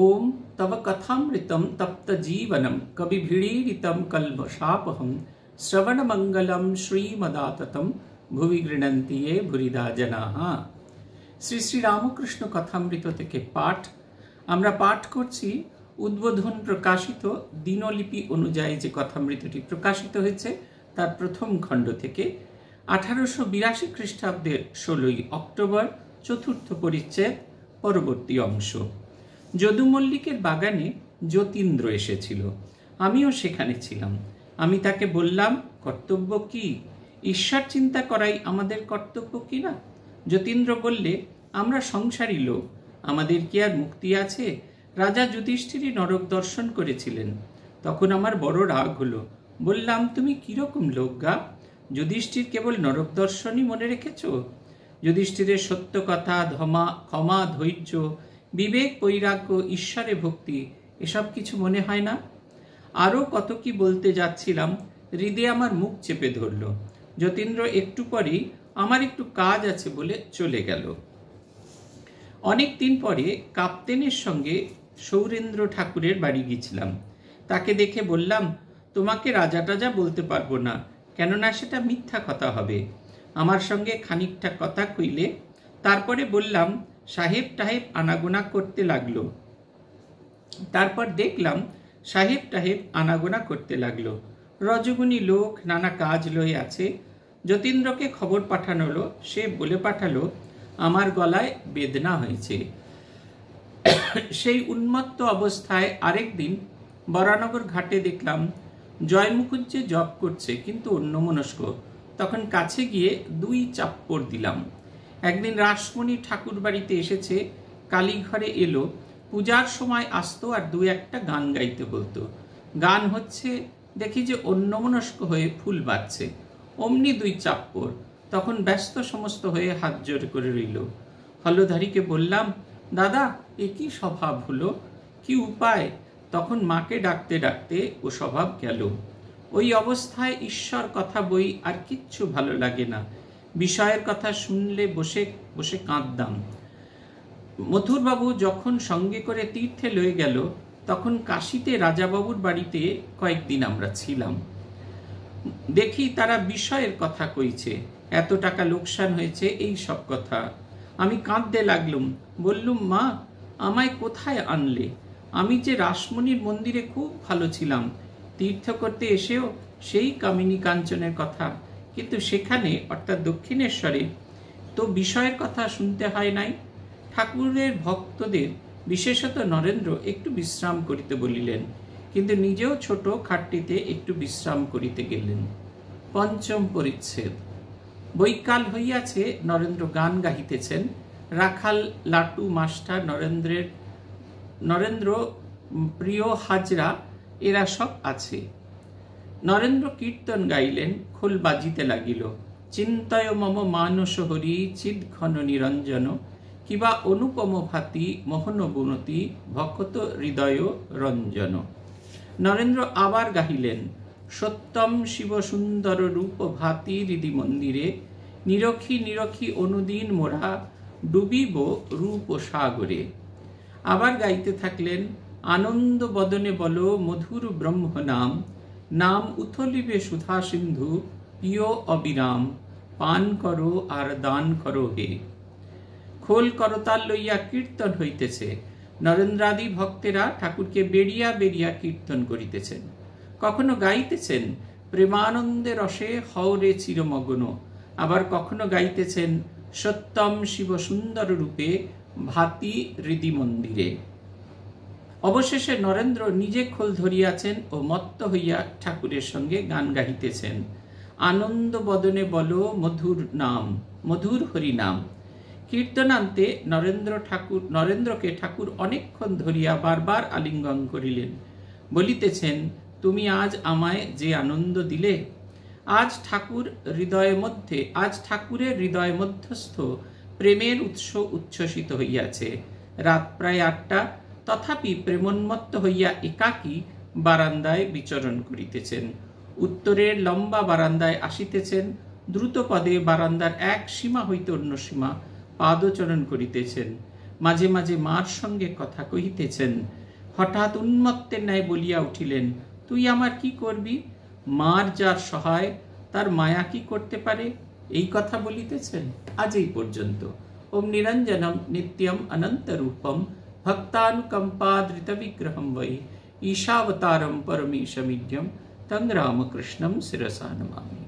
ओम तव कथामृतम तप्त जीवनम कवि भिड़ीरितम कल्मषापहम श्रवण मंगलम श्रीमदाततम ভুবি গৃণন্তি এ ভুরিদা জানাহা শ্রী শ্রী রামকৃষ্ণ কথামৃত থেকে পাঠ আমরা পাঠ করছি উদ্বোধন প্রকাশিত দিনলিপি অনুযায়ী যে কথামৃতটি প্রকাশিত হয়েছে তার প্রথম খণ্ড থেকে আঠারোশো বিরাশি খ্রিস্টাব্দের ষোলোই অক্টোবর চতুর্থ পরিচ্ছেদ পরবর্তী অংশ যদু মল্লিকের বাগানে যতীন্দ্র এসেছিল আমিও সেখানে ছিলাম আমি তাকে বললাম কর্তব্য কি ঈশ্বর চিন্তা করাই আমাদের কর্তব্য কি না যতীন্দ্র বললে আমরা সংসারী লোক আমাদের কি আর মুক্তি আছে রাজা যুধিষ্ঠিরই নরক দর্শন করেছিলেন তখন আমার বড় রাগ হলো বললাম তুমি কীরকম লোক গা যুধিষ্ঠির কেবল নরক দর্শনই মনে রেখেছ যুধিষ্ঠিরের সত্য কথা ধমা ক্ষমা ধৈর্য বিবেক বৈরাগ্য ঈশ্বরে ভক্তি এসব কিছু মনে হয় না আরও কত কি বলতে যাচ্ছিলাম হৃদয় আমার মুখ চেপে ধরল যতীন্দ্র একটু পরেই আমার একটু কাজ আছে বলে চলে গেল অনেক দিন পরে কাপ্তেনের সঙ্গে সৌরেন্দ্র ঠাকুরের বাড়ি গিয়েছিলাম তাকে দেখে বললাম তোমাকে রাজা টাজা বলতে পারবো না কেননা সেটা মিথ্যা কথা হবে আমার সঙ্গে খানিকটা কথা কইলে তারপরে বললাম সাহেব টাহেব আনাগোনা করতে লাগলো তারপর দেখলাম সাহেব টাহেব আনাগোনা করতে লাগলো রজগুণী লোক নানা কাজ লয়ে আছে যতীন্দ্রকে খবর পাঠানোলো সে বলে পাঠালো আমার গলায় বেদনা হয়েছে সেই উন্মত্ত অবস্থায় আরেক দিন বরানগর ঘাটে দেখলাম জয়মুকুঞ্জে জব করছে কিন্তু অন্যমনস্ক তখন কাছে গিয়ে দুই চাপ্পড় দিলাম একদিন রাসমণি ঠাকুর বাড়িতে এসেছে কালীঘরে এলো পূজার সময় আসতো আর দু একটা গান গাইতে বলতো গান হচ্ছে দেখি যে অন্যমনস্ক হয়ে ফুল বাজছে অমনি দুই চাপ্পর তখন ব্যস্ত সমস্ত হয়ে হাত জোর করে রইল হলধারীকে বললাম দাদা এ কি স্বভাব হলো কি উপায় তখন মাকে ডাকতে ডাকতে ও স্বভাব গেল ওই অবস্থায় ঈশ্বর কথা বই আর কিচ্ছু ভালো লাগে না বিষয়ের কথা শুনলে বসে বসে কাঁদদাম মথুরবাবু যখন সঙ্গে করে তীর্থে লয়ে গেল তখন কাশিতে রাজাবাবুর বাড়িতে কয়েকদিন আমরা ছিলাম দেখি তারা বিষয়ের কথা কইছে এত টাকা লোকসান হয়েছে এই সব কথা আমি কাঁদতে লাগলুম বললুম মা আমায় কোথায় আনলে আমি যে রাসমণির মন্দিরে খুব ভালো ছিলাম তীর্থ করতে এসেও সেই কামিনী কাঞ্চনের কথা কিন্তু সেখানে অর্থাৎ দক্ষিণেশ্বরে তো বিষয়ের কথা শুনতে হয় নাই ঠাকুরের ভক্তদের বিশেষত নরেন্দ্র একটু বিশ্রাম করিতে বলিলেন কিন্তু নিজেও ছোট খাটটিতে একটু বিশ্রাম করিতে গেলেন পঞ্চম পরিচ্ছেদ বৈকাল হইয়াছে নরেন্দ্র গান গাহিতেছেন রাখাল লাটু মাস্টার নরেন্দ্রের নরেন্দ্র প্রিয় হাজরা এরা সব আছে নরেন্দ্র কীর্তন গাইলেন খোল বাজিতে লাগিল চিন্তায় মম মানস হরি চিদ ঘন নিরঞ্জন কিবা অনুপম ভাতি মোহন বুনতি ভকত হৃদয় রঞ্জন নরেন্দ্র আবার গাহিলেন সত্যম শিব সুন্দর রূপ ভাতি হৃদি মন্দিরে নিরক্ষী নিরক্ষী অনুদিন মোরা ডুবিব রূপ সাগরে আবার গাইতে থাকলেন আনন্দ বদনে বল মধুর ব্রহ্ম নাম নাম উথলিবে সুধা সিন্ধু প্রিয় অবিরাম পান করো আর দান করো হে খোল করতাল লইয়া কীর্তন হইতেছে নরেন্দ্রাদি ভক্তেরা ঠাকুরকে বেড়িয়া বেড়িয়া কীর্তন করিতেছেন কখনো গাইতেছেন প্রেমানন্দে রসে হওরে চিরমগ্ন আবার কখনো গাইতেছেন সত্যম শিব সুন্দর রূপে ভাতি হৃদি মন্দিরে অবশেষে নরেন্দ্র নিজে খোল ধরিয়াছেন ও মত্ত হইয়া ঠাকুরের সঙ্গে গান গাহিতেছেন আনন্দ বদনে বল মধুর নাম মধুর হরি নাম কীর্তনান্তে নরেন্দ্র ঠাকুর নরেন্দ্রকে ঠাকুর অনেকক্ষণ ধরিয়া বারবার আলিঙ্গন করিলেন বলিতেছেন তুমি আজ আমায় যে আনন্দ দিলে আজ ঠাকুর হৃদয় মধ্যে আজ ঠাকুরের হৃদয় মধ্যস্থ প্রেমের উৎস উচ্ছ্বসিত হইয়াছে রাত প্রায় আটটা তথাপি প্রেমোন্মত্ত হইয়া একাকী বারান্দায় বিচরণ করিতেছেন উত্তরের লম্বা বারান্দায় আসিতেছেন দ্রুত পদে বারান্দার এক সীমা হইতে অন্য সীমা পাদচরণ করিতেছেন মাঝে মাঝে মার সঙ্গে কথা কহিতেছেন হঠাৎ উন্মত্তের ন্যায় বলিয়া উঠিলেন তুই আমার কি করবি মার যার সহায় তার মায়া কি করতে পারে এই কথা বলিতেছেন আজ এই পর্যন্ত ওম নিরঞ্জনম নিত্যম অনন্তরূপম भक्तानुकम्पादृतविग्रहं वै ईशावतारं परमेशमिद्यं तं रामकृष्णं शिरसा नमामि